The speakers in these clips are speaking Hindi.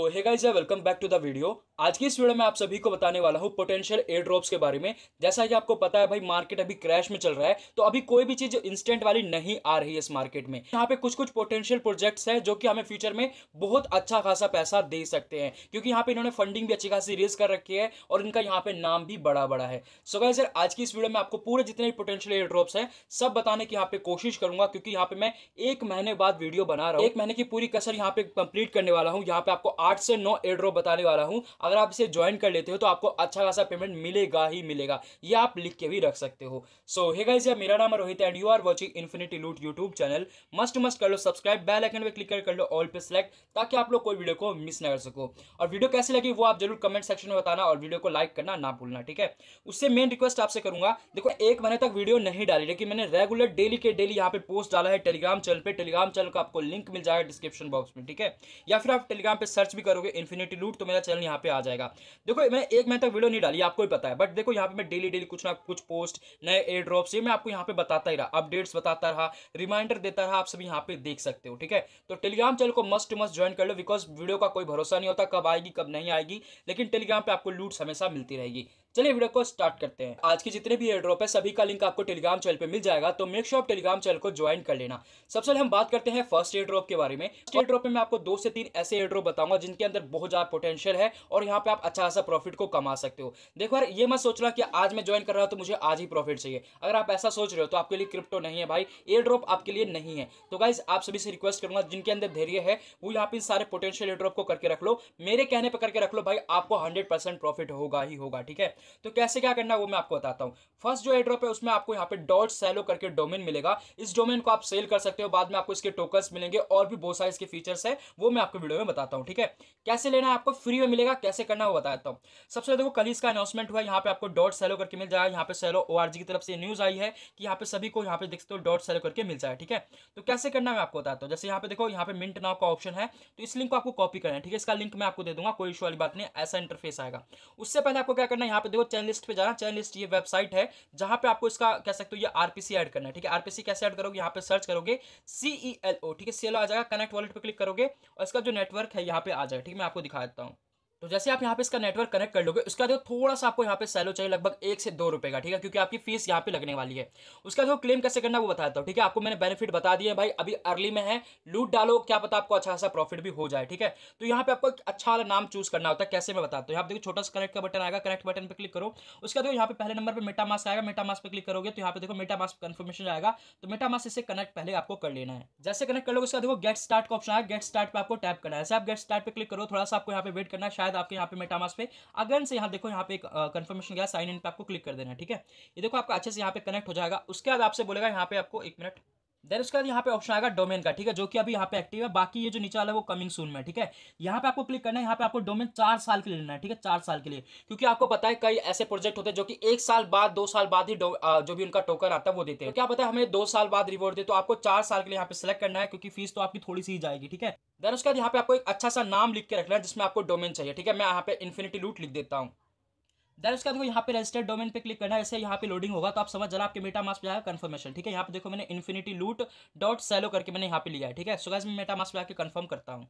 तो hey guys yeah welcome back to the video आज की इस वीडियो में आप सभी को बताने वाला हूँ पोटेंशियल एयर ड्रॉप्स के बारे में जैसा कि आपको पता है भाई मार्केट अभी क्रैश में चल रहा है तो अभी कोई भी चीज इंस्टेंट वाली नहीं आ रही है इस मार्केट में यहाँ पे कुछ कुछ पोटेंशियल प्रोजेक्ट्स हैं जो कि हमें फ्यूचर में बहुत अच्छा खासा पैसा दे सकते हैं क्योंकि यहाँ पे इन्होंने फंडिंग भी अच्छी खासी रेज कर रखी है और इनका यहाँ पे नाम भी बड़ा बड़ा है सो गाइज सर आज की इस वीडियो में आपको पूरे जितने भी पोटेंशियल एयर ड्रॉप्स है सब बताने की यहाँ पे कोशिश करूंगा क्योंकि यहाँ पे मैं एक महीने बाद वीडियो बना रहा हूँ एक महीने की पूरी कसर यहाँ पे कंप्लीट करने वाला हूँ यहाँ पे आपको आठ से नौ एड्रॉप बताने वाला हूँ अगर आप इसे ज्वाइन कर लेते हो तो आपको अच्छा खासा पेमेंट मिलेगा ही मिलेगा ये आप लिख के भी रख सकते हो सो हे गाइज या मेरा नाम Rohit and you are watching infinity loot YouTube channel must must कर लो सब्सक्राइब बेल आइकन पर क्लिक कर लो ऑल पे सिलेक्ट ताकि आप लोग कोई वीडियो को मिस ना कर सको और वीडियो कैसे लगी वो आप जरूर कमेंट सेक्शन में बताना और वीडियो को लाइक करना ना भूलना ठीक है उससे मेन रिक्वेस्ट आपसे करूंगा देखो एक महीने तक वीडियो नहीं डाली लेकिन मैंने रेगुलर डेली के डेली यहाँ पे पोस्ट डाला है टेलीग्राम चैनल पर टेलीग्राम चैनल का आपको लिंक मिल जाएगा डिस्क्रिप्शन बॉक्स में ठीक है या फिर आप टेलीग्राम पर सर्च भी करोगे इन्फिनिटी लूट तो मेरा चैनल यहाँ पे आ जाएगा देखो मैंने एक महीने तक वीडियो नहीं डाली आपको ही पता है बट देखो यहाँ पे मैं डेली डेली कुछ ना कुछ पोस्ट नए एयर ड्रॉप्स ये मैं आपको यहाँ पे बताता ही रहा अपडेट्स बताता रहा रिमाइंडर देता रहा आप सभी यहाँ पे देख सकते हो ठीक है तो टेलीग्राम चैनल को मस्ट मस्ट ज्वाइन कर लो बिकॉज वीडियो का कोई भरोसा नहीं होता कब आएगी कब नहीं आएगी लेकिन टेलीग्राम पर आपको लूट हमेशा मिलती रहेगी चलिए वीडियो को स्टार्ट करते हैं आज के जितने भी एयर ड्रॉप है सभी का लिंक आपको टेलीग्राम चैनल पे मिल जाएगा तो मेक श्योर टेलीग्राम चैनल को ज्वाइन कर लेना सबसे पहले हम बात करते हैं फर्स्ट ड्रॉप के बारे में फर्स्ट ड्रॉप में मैं आपको दो से तीन ऐसे ड्रॉप बताऊंगा जिनके अंदर बहुत ज्यादा पोटेंशियल है और यहाँ पे आप अच्छा खासा प्रॉफिट को कमा सकते हो देखो यार ये मत सोचना कि आज मैं ज्वाइन कर रहा हूँ तो मुझे आज ही प्रॉफिट चाहिए अगर आप ऐसा सोच रहे हो तो आपके लिए क्रिप्टो नहीं है भाई ड्रॉप आपके लिए नहीं है तो गाइज आप सभी से रिक्वेस्ट करूंगा जिनके अंदर धैर्य है वो यहाँ पे सारे पोटेंशियल ड्रॉप को करके रख लो मेरे कहने पर करके रख लो भाई आपको हंड्रेड परसेंट प्रॉफिट होगा ही होगा ठीक है तो कैसे क्या करना है वो मैं आपको बताता हूँ फर्स्ट जो एड्रॉप है उसमें आपको यहाँ पे डॉट सेलो करके डोमेन मिलेगा इस डोमेन को आप सेल कर सकते हो बाद में आपको इसके टोकन मिलेंगे और भी बहुत सारे इसके फीचर्स है वो मैं आपको वीडियो में बताता हूँ ठीक है कैसे लेना है आपको फ्री में मिलेगा कैसे करना है वो बताता हूँ सबसे देखो कल इसका अनाउंसमेंट हुआ यहाँ पे आपको डॉट सेलो करके मिल जाएगा यहाँ पे सेलो ओ की तरफ से न्यूज आई है कि यहाँ पे सभी को यहाँ पे देख सकते हो डॉट सेलो करके मिल जाए ठीक है तो कैसे करना मैं आपको बताता हूँ जैसे यहाँ पे देखो यहाँ पे मिंट नाव का ऑप्शन है तो इस लिंक को आपको कॉपी करना है ठीक है इसका लिंक मैं आपको दे दूंगा कोई इशू वाली बात नहीं ऐसा इंटरफेस आएगा उससे पहले आपको क्या करना है यहाँ पे देखो चैन लिस्ट पे जाना चैन लिस्ट ये वेबसाइट है जहां पे आपको इसका कह सकते हो ये आरपीसी ऐड करना है ठीक है आरपीसी कैसे ऐड करोगे यहाँ पे सर्च करोगे सीईएलओ e ठीक है सीएलओ आ जाएगा कनेक्ट वॉलेट पे क्लिक करोगे और इसका जो नेटवर्क है यहाँ पे आ जाएगा ठीक है मैं आपको दिखा देता हूँ तो जैसे आप यहाँ पे इसका नेटवर्क कनेक्ट कर लोगे उसका जो थोड़ा सा आपको यहाँ पे सैलो चाहिए लगभग एक से दो रुपए का ठीक है क्योंकि आपकी फीस यहाँ पे लगने वाली है उसका जो क्लेम कैसे करना वो बताता हूँ ठीक है आपको मैंने बेनिफिट बता दिए भाई अभी अर्ली में है लूट डालो क्या पता आपको अच्छा खासा प्रॉफिट भी हो जाए ठीक है तो यहाँ पे आपको अच्छा वाला नाम चूज करना होता है कैसे मैं बताता हूँ यहाँ देखो छोटा सा कनेक्ट का बटन आएगा कनेक्ट बटन पर क्लिक करो उसका देखो यहाँ पे पहले नंबर पर मेटा मास्क आएगा मेटा मास्क पर क्लिक करोगे तो यहाँ पे देखो मेटा मास्क कन्फर्मेशन आएगा तो मेटा मास्क इसे कनेक्ट पहले आपको कर लेना है जैसे कनेक्ट कर लोगे उसका देखो गेट स्टार्ट का ऑप्शन आएगा गेट स्टार्ट पर आपको टैप करना है जैसे आप गेट स्टार्ट पर क्लिक करो थोड़ा सा आपको यहाँ पे वेट करना है शायद शायद आपके यहाँ पे मेटामास पे अगेन से यहाँ देखो यहाँ पे एक कंफर्मेशन गया साइन इन पे आपको क्लिक कर देना है ठीक है ये देखो आपका अच्छे से यहाँ पे कनेक्ट हो जाएगा उसके बाद आपसे बोलेगा यहाँ पे आपको एक मिनट देन उसके बाद यहाँ पे ऑप्शन आएगा डोमेन का ठीक है जो कि अभी यहाँ पे एक्टिव है बाकी ये जो नीचे वाला है वो कमिंग सून में ठीक है यहाँ पे आपको क्लिक करना है यहाँ पे आपको डोमेन चार साल के लिए लेना है ठीक है चार साल के लिए क्योंकि आपको पता है कई ऐसे प्रोजेक्ट होते हैं जो कि एक साल बाद दो साल बाद ही जो भी उनका टोकन आता है वो देते हैं तो क्या पता है हमें दो साल बाद रिवॉर्ड दे तो आपको चार साल के लिए यहाँ पे सिलेक्ट करना है क्योंकि फीस तो आपकी थोड़ी सी ही जाएगी ठीक है देन उसके बाद यहाँ पे आपको एक अच्छा सा नाम लिख के रखना है जिसमें आपको डोमेन चाहिए ठीक है मैं यहाँ पे इन्फिनिटी लूट लिख देता हूँ देन उसके बाद यहाँ पे रजिस्टर्ड डोमेन पे क्लिक करना है ऐसे यहाँ पे लोडिंग होगा तो आप समझ जाना आपके मेटा मास्क जाएगा कन्फर्मेशन ठीक है यहाँ पे देखो मैंने इन्फिनिटी लूट डॉट सेलो करके मैंने यहाँ पे लिया है ठीक है सो गाइस मैं मेटा मास्क पे आके कन्फर्म करता हूँ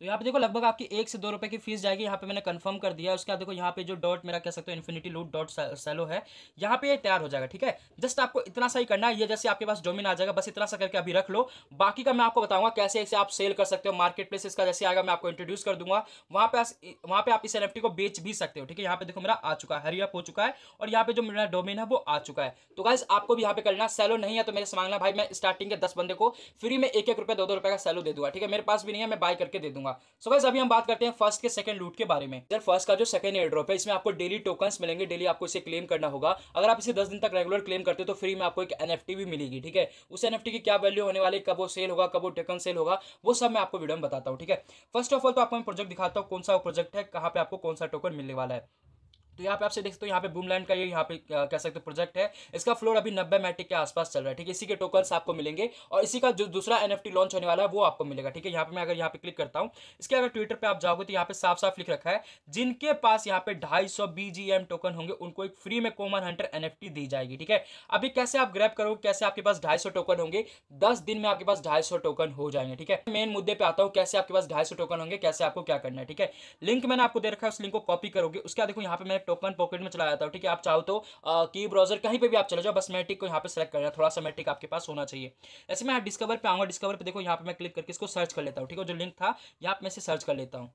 तो यहाँ पे देखो लगभग आपकी एक से दो रुपये की फीस जाएगी यहाँ पे मैंने कंफर्म कर दिया उसके बाद देखो यहाँ पे जो डॉट मेरा कह सकते हो इन्फिनिटी लूट डॉट सेलो है यहाँ पे ये तैयार हो जाएगा ठीक है जस्ट आपको इतना सा ही करना है ये जैसे आपके पास डोमिन आ जाएगा बस इतना सा करके अभी रख लो बाकी का मैं आपको बताऊंगा कैसे ऐसे आप सेल कर सकते हो मार्केट प्लेस इसका जैसे आएगा मैं आपको इंट्रोड्यूस कर दूंगा वहाँ पे वहाँ पे आप इस एन को बेच भी सकते हो ठीक है यहाँ पे देखो मेरा आ चुका है हरियप हो चुका है और यहाँ पे जो मेरा डोमिन है वो आ चुका है तो गाइस आपको भी यहाँ पे करना सेलो नहीं है तो मेरे से मांगना भाई मैं स्टार्टिंग के दस बंदे को फ्री में एक एक रुपये दो दो रुपये का सेलो दे दूंगा ठीक है मेरे पास भी नहीं है मैं बाय करके दे दूंगा करूंगा सो so अभी हम बात करते हैं फर्स्ट के सेकंड लूट के बारे में इधर फर्स्ट का जो सेकंड एयर ड्रॉप है इसमें आपको डेली टोकन मिलेंगे डेली आपको इसे क्लेम करना होगा अगर आप इसे दस दिन तक रेगुलर क्लेम करते तो फ्री में आपको एक एन भी मिलेगी ठीक है उस एन की क्या वैल्यू होने वाली कब वो सेल होगा कब वो टोकन सेल होगा वो सब मैं आपको वीडियो में बताता हूँ ठीक है फर्स्ट ऑफ ऑल तो आपको मैं प्रोजेक्ट दिखाता हूँ कौन सा प्रोजेक्ट है कहाँ पे आपको कौन सा टोकन मिलने वाला है तो यहाँ पे आपसे देख सकते हो यहाँ पे बूमलैंड का ये यहाँ पे कह सकते हो प्रोजेक्ट है इसका फ्लोर अभी नब्बे मैट्रिक के आसपास चल रहा है ठीक है इसी के टोकन्स आपको मिलेंगे और इसी का जो दूसरा एन लॉन्च होने वाला है वो आपको मिलेगा ठीक है यहाँ पे मैं अगर यहाँ पे क्लिक करता हूँ इसके अगर ट्विटर पर आप जाओगे तो यहाँ पे साफ साफ लिख रखा है जिनके पास यहाँ पे ढाई सौ टोकन होंगे उनको एक फ्री में कॉमन हंटर एन दी जाएगी ठीक है अभी कैसे आप ग्रैप करोगे कैसे आपके पास ढाई टोकन होंगे दस दिन में आपके पास ढाई टोकन हो जाएंगे ठीक है मेन मुद्दे पर आता हूँ कैसे आपके पास ढाई टोकन होंगे कैसे आपको क्या करना है ठीक है लिंक मैंने आपको दे रखा है उस लिंक को कॉपी करोगे उसके बाद देखो यहाँ पे मैंने टोकन पॉकेट में चला जाता है ठीक है आप चाहो तो की ब्राउजर कहीं पर भी आप चले जाओ बस मैट्रिक को यहाँ पर सेलेक्ट करना थोड़ा सा मैट्रिक आपके पास होना चाहिए ऐसे मैं डिस्कवर पर आऊँगा डिस्कवर पर देखो यहाँ पर मैं क्लिक करके इसको सर्च कर लेता हूँ ठीक है जो लिंक था यहाँ पर मैं इसे सर्च कर लेता हूँ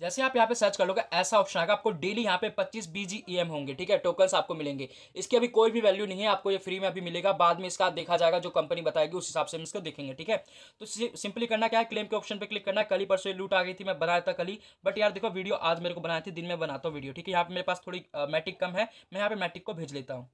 जैसे आप यहाँ पे सर्च कर लोगे ऐसा ऑप्शन आएगा आपको डेली यहाँ पे 25 बीजीईएम e होंगे ठीक है टोकन्स आपको मिलेंगे इसकी अभी कोई भी वैल्यू नहीं है आपको ये फ्री में अभी मिलेगा बाद में इसका देखा जाएगा जो कंपनी बताएगी उस हिसाब से हम इसको देखेंगे ठीक है तो सिंपली करना क्या है क्लेम के ऑप्शन पर क्लिक करना कल ही परसों लूट आ गई थी मैं बनाया था कल बट यार देखो वीडियो आज मेरे को बनाया थी दिन में बनाता हूँ वीडियो ठीक है यहाँ पे मेरे पास थोड़ी मैटिक कम है मैं यहाँ पे मैट्रिक को भेज लेता हूँ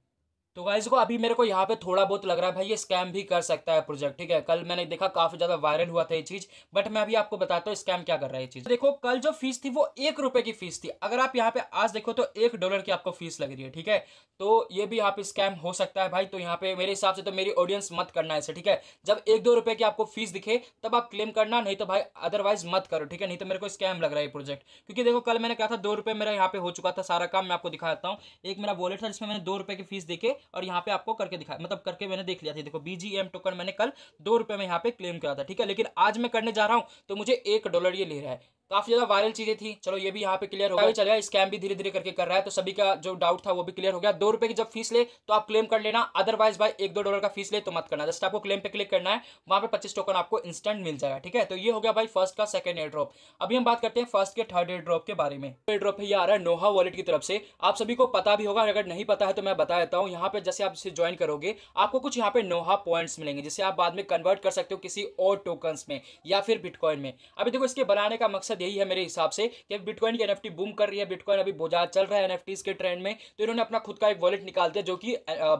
तो गाइज को अभी मेरे को यहाँ पे थोड़ा बहुत लग रहा है भाई ये स्कैम भी कर सकता है प्रोजेक्ट ठीक है कल मैंने देखा काफी ज्यादा वायरल हुआ था ये चीज बट मैं अभी आपको बताता हूँ स्कैम क्या कर रहा है ये चीज देखो कल जो फीस थी वो एक रुपए की फीस थी अगर आप यहाँ पे आज देखो तो एक डॉलर की आपको फीस लग रही है ठीक है तो ये भी यहाँ पे स्कैम हो सकता है भाई तो यहाँ पे मेरे हिसाब से तो मेरी ऑडियंस मत करना है ठीक है जब एक दो रुपए की आपको फीस दिखे तब आप क्लेम करना नहीं तो भाई अदरवाइज मत करो ठीक है नहीं तो मेरे को स्कैम लग रहा है प्रोजेक्ट क्योंकि देखो कल मैंने कहा था दो रुपये मेरा यहाँ पे हो चुका था सारा काम मैं आपको दिखाता हूँ एक मेरा वॉलेट था जिसमें मैंने दो रुपये की फीस देखे और यहाँ पे आपको करके दिखा मतलब करके मैंने देख लिया था देखो बीजीएम टोकन मैंने कल दो रुपये में यहाँ पे क्लेम किया था ठीक है लेकिन आज मैं करने जा रहा हूँ तो मुझे एक डॉलर ये ले रहा है काफी ज्यादा वायरल चीजें थी चलो ये भी यहाँ पे क्लियर हो गया चल स्कैम भी धीरे धीरे करके कर रहा है तो सभी का जो डाउट था वो भी क्लियर हो गया दो रुपए की जब फीस ले तो आप क्लेम कर लेना अदरवाइज भाई एक दो डॉलर का फीस ले तो मत करना जस्ट आपको क्लेम पे क्लिक करना है वहां पे पच्चीस टोकन आपको इंस्टेंट मिल जाएगा ठीक है तो ये हो गया भाई फर्स्ट का सेकंड एयर ड्रॉप अभी हम बात करते हैं फर्स्ट के थर्ड एयर ड्रॉप के बारे में एयर ड्रॉप ये आ रहा है नोहा वॉलेट की तरफ से आप सभी को पता भी होगा अगर नहीं पता है तो मैं बता देता हूँ यहाँ यहाँ पे जैसे आप इसे ज्वाइन करोगे आपको कुछ यहाँ पे नोहा पॉइंट्स मिलेंगे जिसे आप बाद में कन्वर्ट कर सकते हो किसी और टोकन्स में या फिर बिटकॉइन में अभी देखो इसके बनाने का मकसद यही है मेरे हिसाब से कि बिटकॉइन की एन बूम कर रही है बिटकॉइन अभी बोझा चल रहा है एन के ट्रेंड में तो इन्होंने अपना खुद का एक वॉलेट निकाल दिया जो कि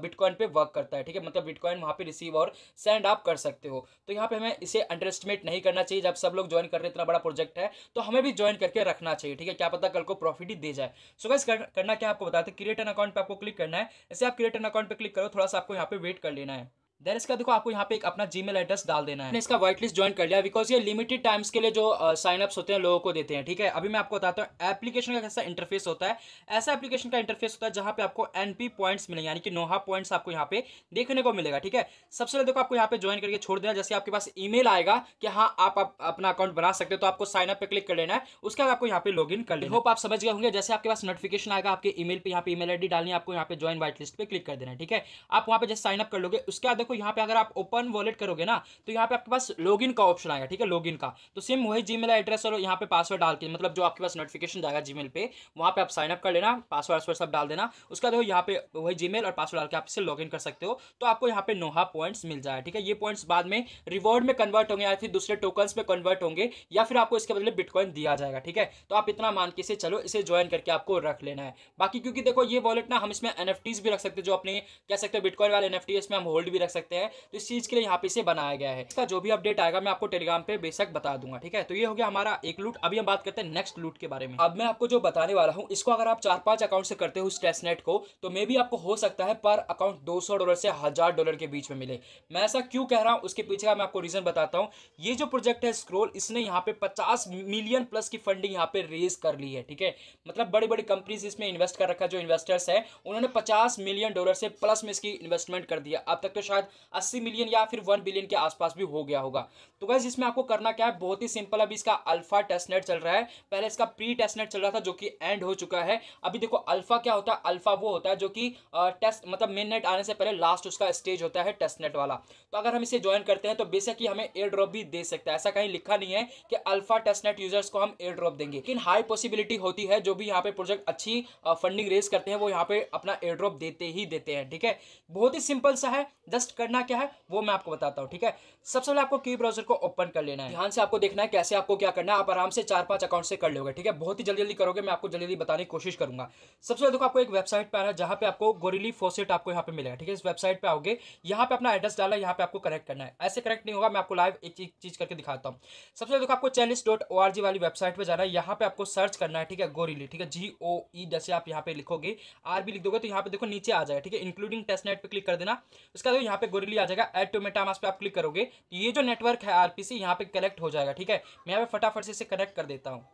बिटकॉइन पर वर्क करता है ठीक है मतलब बिटकॉइन वहाँ पर रिसीव और सेंड आप कर सकते हो तो यहाँ पर हमें इसे अंडर नहीं करना चाहिए जब सब लोग ज्वाइन कर रहे इतना बड़ा प्रोजेक्ट है तो हमें भी ज्वाइन करके रखना चाहिए ठीक है क्या पता कल को प्रॉफिट ही दे जाए सो so, गैस करना क्या आपको बताते क्रिएट एन अकाउंट पे आपको क्लिक करना है ऐसे आप क्रिएट रिटर्न अकाउंट पे क्लिक करो थोड़ा सा आपको यहाँ पे वेट कर लेना है देन इसका देखो आपको यहाँ पे एक अपना मेल एड्रेस डाल देना है इसका व्हाइट लिस्ट ज्वाइन कर लिया बिकॉज ये लिमिटेड टाइम्स के लिए जो साइनअप्स uh, होते हैं लोगों को देते हैं ठीक है अभी मैं आपको बताता हूँ एप्लीकेशन का कैसा इंटरफेस होता है ऐसा एप्लीकेशन का इंटरफेस होता है जहाँ पे आपको एनपी पॉइंट्स मिलेंगे यानी कि नोहा पॉइंट्स आपको यहाँ पे देखने को मिलेगा ठीक है सबसे पहले देखो आपको यहाँ पे ज्वाइन करके छोड़ देना जैसे आपके पास ई आएगा कि हाँ आप, अपना अकाउंट बना सकते हो तो आपको साइनअप पर क्लिक कर लेना है उसके बाद आपको यहाँ पे लॉग इन कर लेना होप आप समझ गए होंगे जैसे आपके पास नोटिफिकेशन आएगा आपके ई पे यहाँ पे ई मेल डालनी है आपको यहाँ पे ज्वाइन व्हाइट लिस्ट पर क्लिक कर देना है ठीक है आप वहाँ पे जैसे साइनअप कर लोगे उसके बाद देखो यहाँ पे अगर आप ओपन वॉलेट करोगे ना तो यहाँ पे आपके पास लॉगिन का ऑप्शन आएगा ठीक है लॉगिन का तो सेम वही जीमेल एड्रेस और यहाँ पे पासवर्ड डाल के मतलब जो आपके पास नोटिफिकेशन जाएगा जीमेल पे वहाँ पे आप साइन अप कर लेना पासवर्ड वासवर्ड सब डाल देना उसका देखो यहाँ पे वही जी और पासवर्ड डाल के आप इसे लॉगिन कर सकते हो तो आपको यहाँ पे नोहा पॉइंट्स मिल जाए ठीक है ये पॉइंट्स बाद में रिवॉर्ड में कन्वर्ट होंगे या फिर दूसरे टोकन्स में कन्वर्ट होंगे या फिर आपको इसके बदले बिटकॉइन दिया जाएगा ठीक है तो आप इतना मान के से चलो इसे ज्वाइन करके आपको रख लेना है बाकी क्योंकि देखो ये वॉलेट ना हम इसमें एन भी रख सकते जो अपने कह सकते हैं बिटकॉइन वाले एन इसमें हम होल्ड भी रख सकते सकते हैं तो इस चीज़ के लिए यहाँ पे इसे बनाया गया है इसका जो भी अपडेट आएगा मैं आपको टेलीग्राम पे बेशक बता दूंगा ठीक है तो ये हो गया हमारा एक लूट अभी हम बात करते हैं नेक्स्ट लूट के बारे में अब मैं आपको जो बताने वाला हूँ इसको अगर आप चार पाँच अकाउंट से करते हो स्ट्रेसनेट को तो मे भी आपको हो सकता है पर अकाउंट दो डॉलर से हज़ार डॉलर के बीच में मिले मैं ऐसा क्यों कह रहा हूँ उसके पीछे का मैं आपको रीज़न बताता हूँ ये जो प्रोजेक्ट है स्क्रोल इसने यहाँ पे पचास मिलियन प्लस की फंडिंग यहाँ पे रेज कर ली है ठीक है मतलब बड़ी बड़ी कंपनीज इसमें इन्वेस्ट कर रखा जो इन्वेस्टर्स है उन्होंने पचास मिलियन डॉलर से प्लस में इसकी इन्वेस्टमेंट कर दिया अब तक तो शायद अस्सी मिलियन या फिर वन बिलियन के आसपास भी हो गया होगा तो गैस इसमें आपको करना क्या है बहुत ही सिंपल अभी इसका अल्फा टेस्टनेट चल रहा है पहले इसका प्री टेस्टनेट चल रहा था जो कि एंड हो चुका है अभी देखो अल्फा क्या होता है अल्फा वो होता है जो कि टेस्ट मतलब मेन नेट आने से पहले लास्ट उसका स्टेज होता है टेस्टनेट वाला तो अगर हम इसे ज्वाइन करते हैं तो बेसक ही हमें एयर ड्रॉप भी दे सकता है ऐसा कहीं लिखा नहीं है कि अल्फा टेस्टनेट यूजर्स को हम एयर ड्रॉप देंगे लेकिन हाई पॉसिबिलिटी होती है जो भी यहाँ पे प्रोजेक्ट अच्छी फंडिंग रेज करते हैं वो यहाँ पे अपना एयर ड्रॉप देते ही देते हैं ठीक है बहुत ही सिंपल सा है जस्ट करना क्या है वो मैं आपको बताता हूँ ठीक है सबसे पहले आपको की ब्राउजर को ओपन कर लेना है ध्यान से आपको देखना है कैसे आपको क्या करना है आप आराम से चार पांच अकाउंट से कर लोगे ठीक है बहुत ही जल्दी जल्दी करोगे मैं आपको जल्दी जल्दी बताने की कोशिश करूंगा सबसे पहले देखो आपको एक वेबसाइट पर आना है जहाँ पे आपको गोरिली फोसेट आपको यहाँ पे मिलेगा ठीक है इस वेबसाइट पर आओगे यहाँ पे अपना एड्रेस डाला यहाँ पे आपको करेक्ट करना है ऐसे करेक्ट नहीं होगा मैं आपको लाइव एक चीज करके दिखाता हूँ सबसे पहले देखो आपको chainlist dot O R G वाली वेबसाइट पर जाना है यहाँ पे आपको सर्च करना है ठीक है गोरिली ठीक है जी ओ ई जैसे आप यहाँ पे लिखोगे आर भी लिख दोगे तो यहाँ पे देखो नीचे आ जाए ठीक है इंक्लूडिंग टेस्ट नेट पर क्लिक कर देना उसका देखो यहाँ पे पे गोरिली आ जाएगा एड टू मास पे आप क्लिक करोगे तो ये जो नेटवर्क है आरपीसी यहाँ पे कनेक्ट हो जाएगा ठीक है मैं यहाँ पे फटाफट से इसे कनेक्ट कर देता हूँ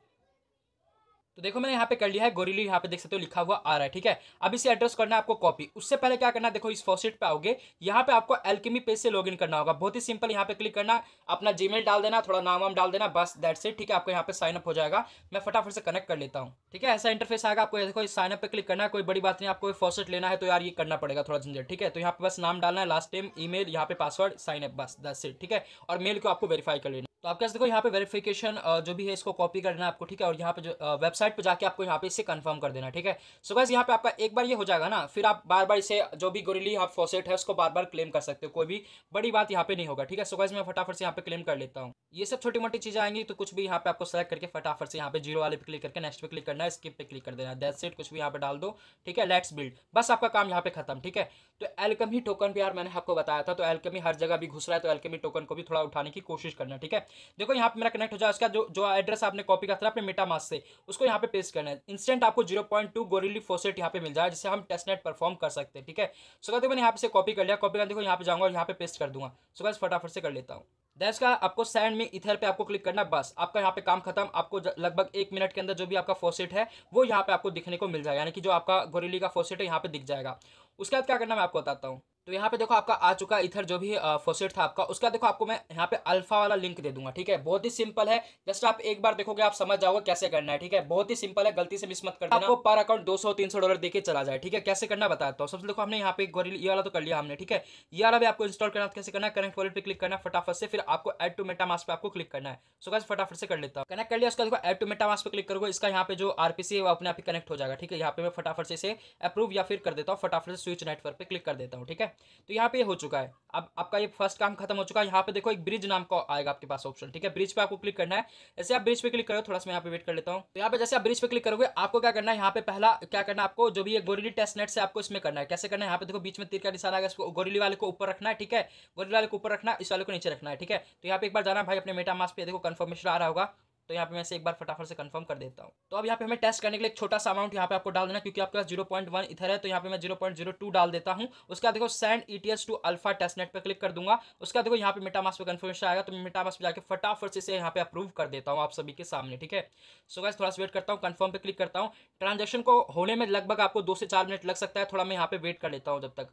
तो देखो मैंने यहाँ पे कर लिया है गोरिली यहाँ पे देख सकते हो लिखा हुआ आ रहा है ठीक है अब इसे एड्रेस करना है आपको कॉपी उससे पहले क्या करना है देखो इस फॉसेट पे आओगे यहाँ पे आपको एल्केमी पेज से लॉगिन करना होगा बहुत ही सिंपल यहाँ पे क्लिक करना अपना जीमेल डाल देना थोड़ा नाम वाम डाल देना बस दैट से ठीक है आपको यहाँ पे साइन अप हो जाएगा मैं फटाफट से कनेक्ट कर लेता हूँ ठीक है ऐसा इंटरफेस आएगा आपको देखो इस साइनअप पर क्लिक करना है कोई बड़ी बात नहीं आपको फॉसेट लेना है तो यार ये करना पड़ेगा थोड़ा झंझट ठीक है तो यहाँ पे बस नाम डालना है लास्ट टाइम ई मेल यहाँ पे पासवर्ड साइनअप बस दैट से ठीक है और मेल को आपको वेरीफाई कर लेना तो आप कैसे देखो यहाँ पे वेरिफिकेशन जो भी है इसको कॉपी कर देना आपको ठीक है और यहाँ पे जो वेबसाइट पे जाके आपको यहाँ पे इसे कंफर्म कर देना ठीक है सो गैस यहाँ पे आपका एक बार ये हो जाएगा ना फिर आप बार बार इसे जो भी गोरिली आप फॉसेट है उसको बार बार क्लेम कर सकते हो कोई भी बड़ी बात यहाँ पे नहीं होगा ठीक है सो गैस मैं फटाफट से यहाँ पे क्लेम कर लेता हूँ ये सब छोटी मोटी चीज़ें आएंगी तो कुछ भी यहाँ पे आपको सेलेक्ट करके फटाफट से यहाँ पे जीरो वाले पे क्लिक करके नेक्स्ट पे क्लिक करना है स्किप पे क्लिक कर देना दैट सेट कुछ भी यहाँ पे डाल दो ठीक है लेट्स बिल्ड बस आपका काम यहाँ पे खत्म ठीक है तो एलकमी टोकन भी यार मैंने आपको बताया था तो एलकमी हर जगह भी घुस रहा है तो एलकमी टोकन को भी थोड़ा उठाने की कोशिश करना ठीक है देखो यहाँ पे मेरा कनेक्ट हो जाए उसका जो जो एड्रेस आपने कॉपी का था अपने मेटामास से उसको यहाँ पे पेस्ट करना है इंस्टेंट आपको zero point two Goerli faucet यहाँ पे मिल जाए जिससे हम टेस्ट नेट परफॉर्म कर सकते हैं ठीक है सो देखो मैंने यहाँ पे कॉपी कर लिया कॉपी कर देखो यहाँ पे जाऊँगा यहाँ पे पेस्ट कर दूंगा सो फटाफट से कर लेता हूँ दैस का आपको सैंड में इथर पे आपको क्लिक करना बस आपका यहाँ पे काम खत्म आपको लगभग एक मिनट के अंदर जो भी आपका फोसेट है वो यहाँ पे आपको दिखने को मिल जाएगा यानी कि जो आपका गोरेली का फोसेट है यहाँ पे दिख जाएगा उसके बाद क्या करना मैं आपको बताता हूँ तो यहाँ पे देखो आपका आ चुका इथर जो भी फोसेट था आपका उसका देखो आपको मैं यहाँ पे अल्फा वाला लिंक दे दूंगा ठीक है बहुत ही सिंपल है जस्ट आप एक बार देखोगे आप समझ जाओगे कैसे करना है ठीक है बहुत ही सिंपल है गलती से मिस मत करना आपको पर अकाउंट 200 300 डॉलर देके चला जाए ठीक है कैसे करना बताता हूँ सबसे देखो हमने यहाँ पे गोरी ये वाला तो कर लिया हमने ठीक है ये वाला भी आपको इंस्टॉल करना तो कैसे करना करेंट कनेक्ट वॉलेट पर क्लिक करना फटाफट से फिर आपको एड टू मेटा मास पे आपको क्लिक करना है सो कैसे फटाफट से कर लेता हूँ कनेक्ट कर लिया उसका देखो एड टू मेटा मास पे क्लिक करोगे इसका यहाँ पे जो आरपीसी है अपने आप ही कनेक्ट हो जाएगा ठीक है यहाँ पे मैं फटाफट से अप्रूव या फिर कर देता हूँ फटाफट से स्विच नेटवर्क पर क्लिक कर देता हूँ ठीक है तो यहाँ पे हो चुका है अब आपका ये फर्स्ट काम खत्म हो चुका है यहाँ पे देखो एक ब्रिज नाम का आएगा आपके पास ऑप्शन ठीक है ब्रिज पे आपको क्लिक करना है जैसे आप ब्रिज पे क्लिक करो थोड़ा सा मैं यहाँ पे वेट कर लेता हूँ तो यहाँ पे जैसे आप ब्रिज पे क्लिक करोगे आपको क्या करना है यहाँ पे पहला क्या करना है आपको जो भी गोरिली टेस्ट नेट से आपको इसमें करना है कैसे करना है यहाँ पे देखो बीच में तीर का निशान आएगा इसको गोरिली वाले को ऊपर रखना है ठीक है गोरिली वाले को ऊपर रखना इस वाले को नीचे रखना है ठीक है तो यहाँ पे एक बार जाना भाई अपने मेटा मास्क पे देखो कन्फर्मेशन आ रहा होगा तो यहाँ पे मैं इसे एक बार फटाफट से कंफर्म कर देता हूँ तो अब यहाँ पे हमें टेस्ट करने के लिए एक छोटा सा अमाउंट यहाँ पे आपको डाल देना क्योंकि आपके पास जीरो पॉइंट वन इधर है तो यहाँ पे मैं जीरो पॉइंट जीरो टू डाल देता हूँ उसका देखो send E T S to alpha testnet पर क्लिक कर दूंगा उसका देखो यहाँ पे मेटामास पे कन्फर्मेशन आएगा तो मैं मेटामास पे जाकर फटाफट से यहाँ पे अप्रूव कर देता हूँ आप सभी के सामने ठीक है सो गैस थोड़ा सा वेट करता हूँ कन्फर्म पे क्लिक करता हूँ ट्रांजेक्शन को होने में लगभग आपको दो से चार मिनट लग सकता है थोड़ा मैं यहाँ पे वेट कर लेता हूँ जब तक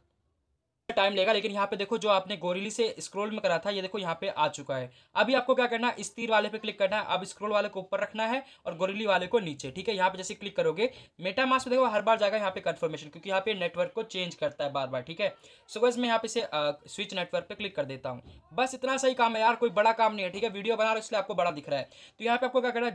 टाइम लेगा लेकिन यहाँ पे देखो जो आपने गोरीली से स्क्रॉल में करा था ये देखो यहाँ पे आ चुका है अभी आपको क्या करना है इस तीर वाले पे क्लिक करना है अब स्क्रॉल वाले को ऊपर रखना है और गोरीली वाले को नीचे ठीक है यहाँ पे जैसे क्लिक करोगे मेटा मास्क देखो हर बार जाएगा यहाँ पे कन्फर्मेशन क्योंकि यहाँ पे नेटवर्क को चेंज करता है बार बार ठीक है सो बस मैं यहाँ पे इसे स्विच नेटवर्क पर क्लिक कर देता हूँ बस इतना सही काम है यार कोई बड़ा काम नहीं है ठीक है वीडियो बना रहा इसलिए आपको बड़ा दिख रहा है तो यहाँ पे आपको क्या करना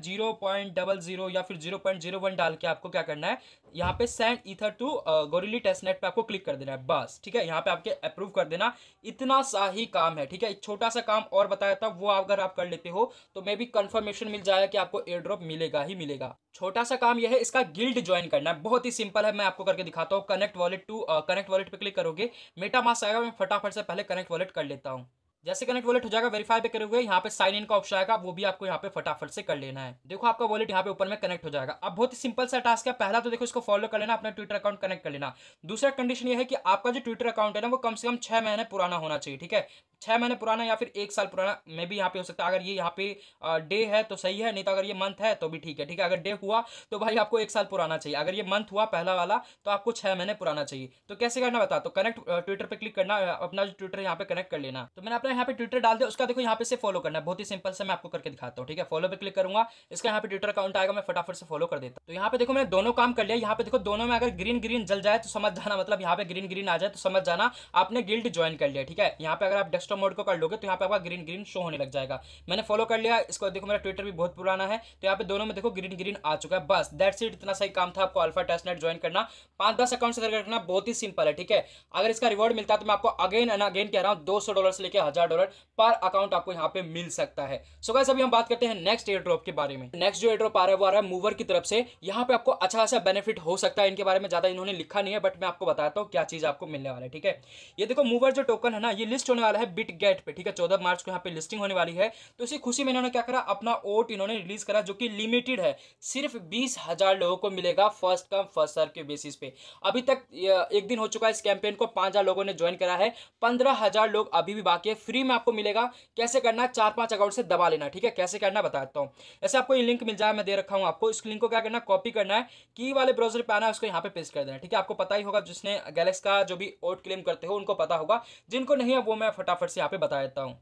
है जीरो या फिर जीरो डाल के आपको क्या करना है यहाँ पे send ether to Goerli testnet पे आपको क्लिक कर देना है बस ठीक है यहाँ पे आपके अप्रूव कर देना इतना सा ही काम है ठीक है एक छोटा सा काम और बताया था वो अगर आप कर लेते हो तो मे भी कंफर्मेशन मिल जाएगा कि आपको एयर ड्रॉप मिलेगा ही मिलेगा छोटा सा काम यह है इसका गिल्ड ज्वाइन करना है बहुत ही सिंपल है मैं आपको करके दिखाता हूँ connect wallet to connect wallet पे क्लिक करोगे मेटा मास आएगा मैं फटाफट से पहले कनेक्ट वॉलेट कर लेता हूँ जैसे कनेक्ट वॉलेट हो जाएगा वेरीफाई पे करोगे यहाँ पे साइन इन का ऑप्शन आएगा वो भी आपको यहाँ पे फटाफट से कर लेना है देखो आपका वॉलेट यहाँ पे ऊपर में कनेक्ट हो जाएगा अब बहुत ही सिंपल सा टास्क है पहला तो देखो इसको फॉलो कर लेना अपना ट्विटर अकाउंट कनेक्ट कर लेना दूसरा कंडीशन ये है कि आपका जो ट्विटर अकाउंट है ना वो कम से कम छह महीने पुराना होना चाहिए ठीक है छह महीने पुराना या फिर एक साल पुराना मे भी यहाँ पे हो सकता है अगर ये यहाँ पे डे है तो सही है नहीं तो अगर ये मंथ है तो भी ठीक है ठीक है अगर डे हुआ तो भाई आपको एक साल पुराना चाहिए अगर ये मंथ हुआ पहला वाला तो आपको छह महीने पुराना चाहिए तो कैसे करना बता तो कनेक्ट ट्विटर पर क्लिक करना अपना जो ट्विटर यहाँ पे कनेक्ट कर लेना तो मैंने अपना यहाँ पे ट्विटर डाल दिया उसका देखो यहाँ पे से फॉलो करना है बहुत ही सिंपल से मैं आपको करके दिखाता हूँ ठीक है फॉलो पे क्लिक करूंगा इसका यहाँ पे ट्विटर अकाउंट आएगा मैं फटाफट से फॉलो कर देता हूँ तो यहाँ पे देखो मैंने दोनों काम कर लिया यहाँ पे देखो दोनों में अगर ग्रीन ग्रीन जल जाए तो समझ जाना मतलब यहाँ पे ग्रीन ग्रीन आ जाए तो समझ जाना आपने गिल्ड ज्वाइन कर लिया ठीक है यहाँ पे अगर आप डेस्टॉप मोड को कर लोगे तो यहाँ पे आपका ग्रीन ग्रीन शो होने लग जाएगा मैंने फॉलो कर लिया इसको देखो मेरा ट्विटर भी बहुत पुराना है तो यहाँ पे दोनों में देखो ग्रीन ग्रीन आ चुका है बस दैट सीट इतना सही काम था आपको अल्फा टेस्ट नेट ज्वाइन करना पांच दस अकाउंट से करना बहुत ही सिंपल है ठीक है अगर इसका रिवॉर्ड मिलता है तो मैं आपको अगेन एंड अगेन कह रहा हूँ दो डॉलर से लेकर हजार डॉलर पर अकाउंट आपको यहाँ पे मिल सकता है सो so गैस अभी हम बात करते हैं नेक्स्ट एयर ड्रॉप के बारे में नेक्स्ट जो एयर ड्रॉप आ रहा है वो आ रहा है मूवर की तरफ से यहाँ पे आपको अच्छा खासा बेनिफिट हो सकता है इनके बारे में ज्यादा इन्होंने लिखा नहीं है बट मैं आपको बताता हूँ क्या चीज आपको मिलने वाला है ठीक है ये देखो मूवर जो टोकन है ना ये लिस्ट होने वाला है बिट गेट पे ठीक है चौदह मार्च को यहाँ पे लिस्टिंग होने वाली है तो इसी खुशी में इन्होंने क्या करा अपना ओट इन्होंने रिलीज करा जो कि लिमिटेड है सिर्फ बीस हजार लोगों को मिलेगा फर्स्ट कम फर्स्ट सर्व के बेसिस पे अभी तक एक दिन हो चुका है इस कैंपेन को पांच हजार लोगों ने ज्वाइन करा है पंद्रह हजार लोग अभी भी बाकी है फ्री में आपको मिलेगा कैसे करना चार पांच अकाउंट से दबा लेना ठीक है कैसे करना बता देता हूँ ऐसे आपको ये लिंक मिल जाए मैं दे रखा हूँ आपको इस लिंक को क्या करना कॉपी करना है की वाले ब्राउजर पर आना है उसको यहाँ पे पेस्ट कर देना ठीक है आपको पता ही होगा जिसने गैलेक्स का जो भी ओट क्लेम करते हो उनको पता होगा जिनको नहीं है वो मैं फटाफट से यहाँ पे बता देता हूँ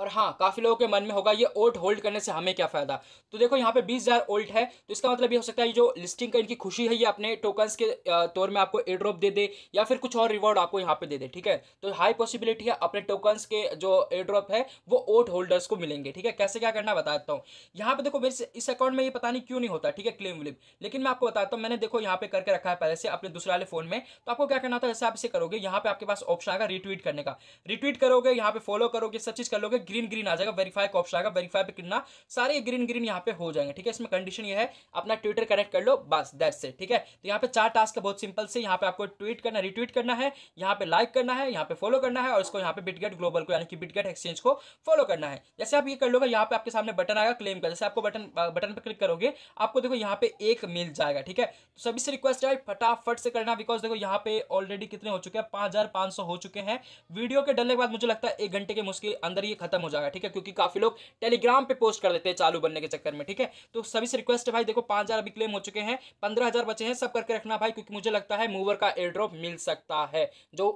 और हाँ काफ़ी लोगों के मन में होगा ये ओल्ट होल्ड करने से हमें क्या फ़ायदा तो देखो यहाँ पे बीस हज़ार ओल्ट है तो इसका मतलब ये हो सकता है जो लिस्टिंग का इनकी खुशी है ये अपने टोकन्स के तौर में आपको एड्रॉप ड्रॉप दे दे या फिर कुछ और रिवॉर्ड आपको यहाँ पे दे दे ठीक है तो हाई पॉसिबिलिटी है अपने टोकन्स के जो एड्रॉप ड्रॉप है वो ओल्ट होल्डर्स को मिलेंगे ठीक है कैसे क्या करना बताता हूँ यहाँ पर देखो मेरे इस अकाउंट में ये पता नहीं क्यों नहीं होता ठीक है क्लेम व्लिप लेकिन मैं आपको बताता हूँ मैंने देखो यहाँ पे करके रखा है पहले से अपने दूसरे वाले फोन में तो आपको क्या करना था जैसे आप इसे करोगे यहाँ पे आपके पास ऑप्शन आएगा रिट्वीट करने का रिट्वीट करोगे यहाँ पे फॉलो करोगे सब चीज़ कर लोगे ग्रीन ग्रीन आ जाएगा वेरीफाई का ऑप्शन आएगा वेरीफाई पे करना सारे ग्रीन ग्रीन यहाँ पे हो जाएंगे ठीक है इसमें कंडीशन ये है अपना ट्विटर कनेक्ट कर लो बस दैट से ठीक है तो यहाँ पे चार टास्क है बहुत सिंपल से यहाँ पे आपको ट्वीट करना रिट्वीट करना है यहाँ पे लाइक करना है यहाँ पे फॉलो करना है और इसको यहाँ पे बिटगेट ग्लोबल को यानी कि बिटगेट एक्सचेंज को फॉलो करना है जैसे आप ये कर लोगे यहाँ पे आपके सामने बटन आएगा क्लेम का जैसे आपको बटन बटन पर क्लिक करोगे आपको देखो यहाँ पे एक मिल जाएगा ठीक है तो सभी से रिक्वेस्ट है फटाफट से करना बिकॉज देखो यहाँ पे ऑलरेडी कितने हो चुके हैं पाँच हो चुके हैं वीडियो के डलने के बाद मुझे लगता है एक घंटे के मुश्किल अंदर ये खत्म खत्म हो जाएगा ठीक है क्योंकि काफी लोग टेलीग्राम पे पोस्ट कर देते हैं चालू बनने के चक्कर में ठीक है तो सभी से रिक्वेस्ट है भाई देखो पांच हज़ार अभी क्लेम हो चुके हैं पंद्रह हज़ार बचे हैं सब करके रखना भाई क्योंकि मुझे लगता है मूवर का एयर ड्रॉप मिल सकता है जो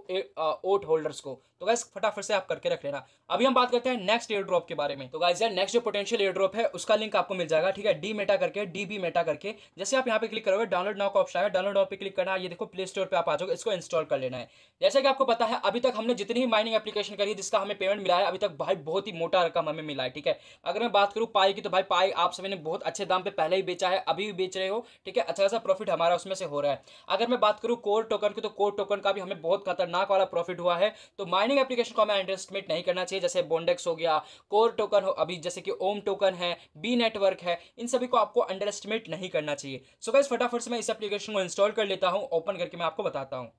ओट होल्डर्स को तो गैस फटाफट से आप करके रख लेना अभी हम बात करते हैं नेक्स्ट एयर ड्रॉप के बारे में तो गाइज यार नेक्स्ट जो पोटेंशियल एयर ड्रॉप है उसका लिंक आपको मिल जाएगा ठीक है डी मेटा करके डी बी मेटा करके जैसे आप यहाँ पे क्लिक करोगे डाउनलोड नाउ का ऑप्शन है डाउनलोड नाउ पे क्लिक करना ये देखो प्ले स्टोर पे आप आ जाओगे इसको इंस्टॉल कर लेना है जैसे कि आपको पता है अभी तक हमने जितनी भी माइनिंग एप्लीकेशन करी जिसका हमें पेमेंट मिला है अभी तक भाई बहुत ही मोटा रकम हमें मिला है ठीक है अगर मैं बात करूँ पाई की तो भाई पाई आप सभी ने बहुत अच्छे दाम पर पहले ही बेचा है अभी भी बेच रहे हो ठीक है अच्छा खासा प्रॉफिट हमारा उसमें से हो रहा है अगर मैं बात करूँ कोर टोकन की तो कोर टोकन का भी हमें बहुत खतरनाक वाला प्रॉफिट हुआ है तो माइनिंग एप्लीकेशन को हमें अंडरस्टिमेट नहीं करना चाहिए जैसे बोंडेक्स हो गया कोर टोकन हो अभी जैसे कि ओम टोकन है बी नेटवर्क है इन सभी को आपको अंडर एस्टिमेट नहीं करना चाहिए सो so फटाफट से मैं इस एप्लीकेशन को इंस्टॉल कर लेता हूँ ओपन करके मैं आपको बताता हूँ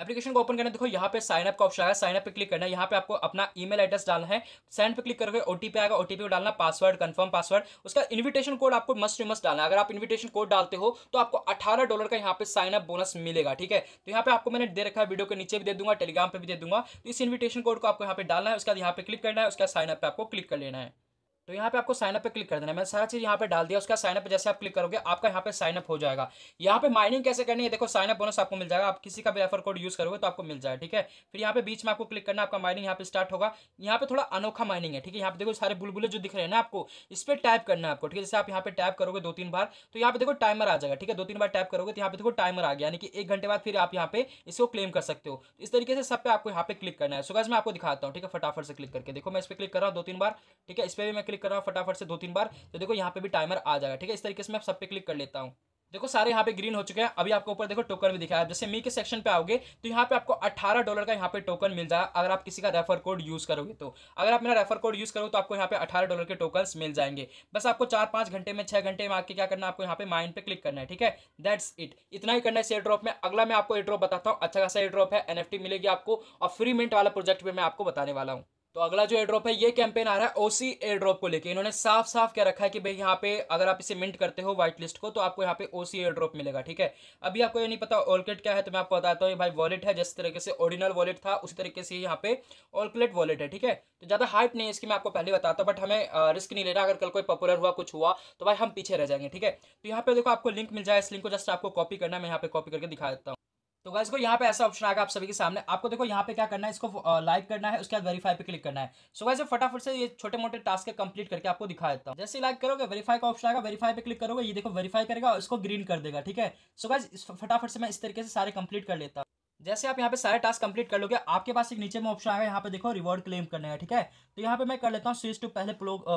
एप्लीकेशन को ओपन करना देखो यहाँ पे साइन अप का ऑप्शन आया साइन अप पे क्लिक करना है यहाँ पे आपको अपना ईमेल एड्रेस डालना है साइन पे क्लिक करके ओटीपी आएगा ओटीपी को डालना पासवर्ड कंफर्म पासवर्ड उसका इनविटेशन कोड आपको मस्ट मस्ट डालना है अगर आप इनविटेशन कोड डालते हो तो आपको अठारह डॉलर का यहाँ पे साइन अप बोनस मिलेगा ठीक है तो यहाँ पे आपको मैंने दे रखा है वीडियो के नीचे भी दे दूंगा टेलीग्राम पर भी दे दूंगा तो इस इन्विटेशन कोड को आपको यहाँ पे डालना है उसके बाद यहाँ पे क्लिक करना है उसका साइन अप पर आपको क्लिक कर लेना है तो यहाँ पे आपको साइनअप पे क्लिक कर देना मैंने सारा चीज़ यहाँ पे डाल दिया उसका साइनअप जैसे आप क्लिक करोगे आपका यहाँ पे साइनअप हो जाएगा यहाँ पे माइनिंग कैसे करनी है देखो साइनअप बोनस आपको मिल जाएगा आप किसी का भी रेफर कोड यूज़ करोगे तो आपको मिल जाएगा ठीक है फिर यहाँ पे बीच में आपको क्लिक करना आपका माइनिंग यहाँ पे स्टार्ट होगा यहाँ पे थोड़ा अनोखा माइनिंग है ठीक है यहाँ पे देखो सारे बुलबुले जो दिख रहे हैं ना आपको इस पर टाइप करना है आपको ठीक है जैसे आप यहाँ पे टाइप करोगे दो तीन बार तो यहाँ पे देखो टाइमर आ जाएगा ठीक है दो तीन बार टाइप करोगे तो यहाँ पे देखो टाइमर आ गया यानी कि एक घंटे बाद फिर आप यहाँ पे इसको क्लेम कर सकते हो इस तरीके से सब पे आपको यहाँ पे क्लिक करना है सुगज मैं आपको दिखाता हूँ ठीक है फटाफट से क्लिक करके देखो मैं इस पर क्लिक कर रहा हूँ दो तीन बार ठीक है इस पर भी मैं क्लिक कर रहा हूँ फटाफट से दो तीन बार तो देखो यहाँ पे भी टाइमर आ जाएगा ठीक है इस तरीके से मैं सब पे क्लिक कर लेता हूँ देखो सारे यहाँ पे ग्रीन हो चुके हैं अभी आपको ऊपर देखो टोकन भी दिखाया जैसे मी के सेक्शन पे आओगे तो यहाँ पे आपको 18 डॉलर का यहाँ पे टोकन मिल जाएगा अगर आप किसी का रेफर कोड यूज़ करोगे तो अगर आप मेरा रेफर कोड यूज़ करोगे तो आपको यहाँ पे 18 डॉलर के टोकन मिल जाएंगे बस आपको चार पाँच घंटे में छः घंटे में आके क्या करना आपको यहाँ पे माइंड पे क्लिक करना है ठीक है दैट्स इट इतना ही करना है इस एड्रॉप में अगला मैं आपको एड्रॉप बताता हूँ अच्छा खासा एड्रॉप है एन मिलेगी आपको और फ्री मिनट वाला प्रोजेक्ट भी मैं आपको बताने वाला हूँ तो अगला जो एड्रॉप है ये कैंपेन आ रहा है ओसी एड्रॉप को लेके इन्होंने साफ साफ क्या रखा है कि भाई यहाँ पे अगर आप इसे मिंट करते हो व्हाइट लिस्ट को तो आपको यहाँ पे ओसी एड्रॉप मिलेगा ठीक है अभी आपको ये नहीं पता ऑलकेट क्या है तो मैं आपको बताता हूँ ये भाई वॉलेट है जिस तरीके से ओरिजिनल वॉलेट था उसी तरीके से यहाँ पे ऑलकलेट वॉलेट है ठीक है तो ज़्यादा हाइप नहीं है इसकी मैं आपको पहले बताता हूँ बट हमें रिस्क नहीं लेना अगर कल कोई पॉपुलर हुआ कुछ हुआ तो भाई हम पीछे रह जाएंगे ठीक है तो यहाँ पे देखो आपको लिंक मिल जाए इस लिंक को जस्ट आपको कॉपी करना मैं यहाँ पे कॉपी करके दिखा देता हूँ तो गाइस को यहाँ पे ऐसा ऑप्शन आएगा आप सभी के सामने आपको देखो यहाँ पे क्या करना है इसको लाइक करना है उसके बाद वेरीफाई पे क्लिक करना है सो so गाइस फटाफट से ये छोटे मोटे टास्क कंप्लीट करके आपको दिखा देता हूँ जैसे लाइक करोगे वेरीफाई का ऑप्शन आएगा वेरीफाई पे क्लिक करोगे ये देखो वेरीफाई करेगा इसको ग्रीन कर देगा ठीक है सो so गाइस फटाफट से मैं इस तरीके से सारे कंप्लीट कर लेता हूँ जैसे आप यहाँ पे सारे टास्क कंप्लीट कर लोगे आपके पास एक नीचे में ऑप्शन आएगा यहाँ पे देखो रिवॉर्ड क्लेम करने का ठीक है तो यहाँ पे मैं कर लेता हूँ स्विच टू पहले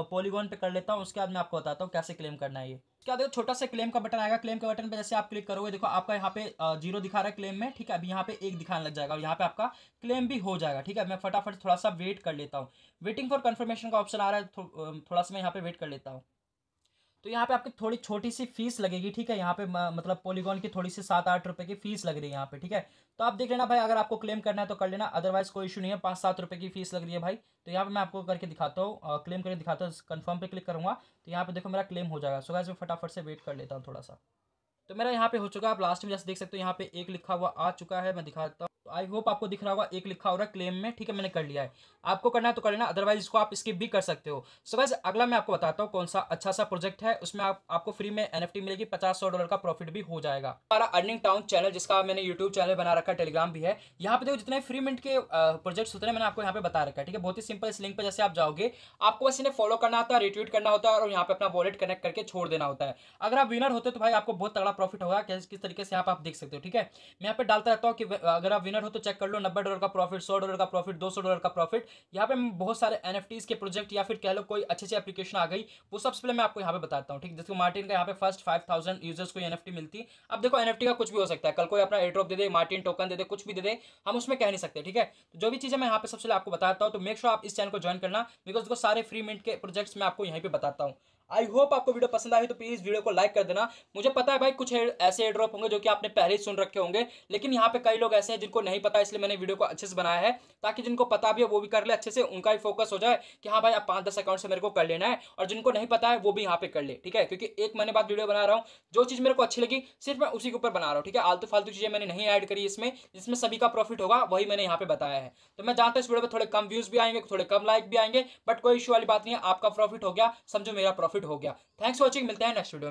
पॉलीगॉन पे कर लेता हूँ उसके बाद मैं आपको बताता हूँ कैसे क्लेम करना है ये उसके बाद देखो छोटा सा क्लेम का बटन आएगा क्लेम के बटन पे जैसे आप क्लिक करोगे देखो आपका यहाँ पे जीरो दिखा रहा है क्लेम में ठीक है अभी यहाँ पे एक दिखाने लग जाएगा और यहाँ पे आपका क्लेम भी हो जाएगा ठीक है मैं फटाफट थोड़ा सा वेट कर लेता हूँ वेटिंग फॉर कन्फर्मेशन का ऑप्शन आ रहा है थोड़ा सा मैं यहाँ पे वेट कर लेता हूँ तो यहाँ पे आपकी थोड़ी छोटी सी फीस लगेगी ठीक है यहाँ पे मतलब पॉलीगॉन की थोड़ी सी सात आठ रुपये की फीस लग रही है यहाँ पे ठीक है तो आप देख लेना भाई अगर आपको क्लेम करना है तो कर लेना अदरवाइज कोई इशू नहीं है पाँच सात रुपये की फीस लग रही है भाई तो यहाँ पे मैं आपको करके दिखाता हूँ क्लेम करके दिखाता हूँ कन्फर्म पे क्लिक करूँगा तो यहाँ पे देखो मेरा क्लेम हो जाएगा सुबह से फटाफट से वेट कर लेता हूँ थोड़ा सा तो मेरा यहाँ पे हो चुका है आप लास्ट में जैसे देख सकते हो यहाँ पे एक लिखा हुआ आ चुका है मैं दिखाता हूँ आई होप आपको दिख रहा होगा एक लिखा हो रहा है क्लेम में ठीक है मैंने कर लिया है आपको करना है तो कर लेना अदरवाइज इसको आप स्किप भी कर सकते हो सो so अगला मैं आपको बताता हूँ कौन सा अच्छा सा प्रोजेक्ट है उसमें आप, आपको फ्री में एन मिलेगी पचास सौ डॉलर का प्रॉफिट भी हो जाएगा हमारा अर्निंग टाउन चैनल जिसका मैंने यूट्यूब चैनल बना रखा है टेलीग्राम भी है यहाँ पे देखो जितने फ्री मिनट के प्रोजेक्ट्स होते हैं मैंने आपको यहाँ पे बता रखा है ठीक है बहुत ही सिंपल इस लिंक पर जैसे आप जाओगे आपको बस इन्हें फॉलो करना होता है रिट्वीट करना होता है और यहाँ पे अपना वॉलेट कनेक्ट करके छोड़ देना होता है अगर आप विनर होते तो भाई आपको बहुत तगड़ा प्रॉफिट होगा किस तरीके से आप देख सकते हो ठीक है मैं यहाँ पे डालता रहता हूँ कि अगर आप विनर बिगिनर हो तो चेक कर लो नब्बे डॉलर का प्रॉफिट सौ डॉलर का प्रॉफिट दो डॉलर का प्रॉफिट यहाँ पे बहुत सारे एन के प्रोजेक्ट या फिर कह लो कोई अच्छे अच्छी एप्लीकेशन आ गई वो सबसे पहले मैं आपको यहाँ पे बताता हूँ ठीक जिसको मार्टिन का यहाँ पे फर्स्ट फाइव थाउजेंड यूजर्स को एन मिलती अब देखो एन का कुछ भी हो सकता है कल कोई अपना एड्रॉप दे दे मार्टिन टोकन दे दे कुछ भी दे दे हम उसमें कह नहीं सकते ठीक है तो जो भी चीज़ें मैं यहाँ पे सबसे पहले आपको बताता हूँ तो मेक श्योर आप इस चैनल को ज्वाइन करना बिकॉज देखो सारे फ्री मिनट के प्रोजेक्ट्स मैं आपको यहीं पर बताता हूँ आई होप आपको वीडियो पसंद आई तो प्लीज़ वीडियो को लाइक कर देना मुझे पता है भाई कुछ ऐसे एड्रॉप होंगे जो कि आपने पहले ही सुन रखे होंगे लेकिन यहाँ पे कई लोग ऐसे हैं जिनको नहीं पता इसलिए मैंने वीडियो को अच्छे से बनाया है ताकि जिनको पता भी है वो भी कर ले अच्छे से उनका भी फोकस हो जाए कि हाँ भाई आप पाँच दस अकाउंट से मेरे को कर लेना है और जिनको नहीं पता है वो भी यहाँ पे कर ले ठीक है क्योंकि एक महीने बाद वीडियो बना रहा हूँ जो चीज़ मेरे को अच्छी लगी सिर्फ मैं उसी के ऊपर बना रहा हूँ ठीक है आलतू फालतू चीज़ें मैंने नहीं ऐड करी इसमें जिसमें सभी का प्रॉफिट होगा वही मैंने यहाँ पे बताया है तो मैं जानता हूँ इस वीडियो में थोड़े कम व्यूज़ भी आएंगे थोड़े कम लाइक भी आएंगे बट कोई इशू वाली बात नहीं है आपका प्रॉफिट हो गया समझो मेरा प्रॉफिट प्रॉफिट हो गया थैंक्स वॉचिंग मिलते हैं नेक्स्ट वीडियो में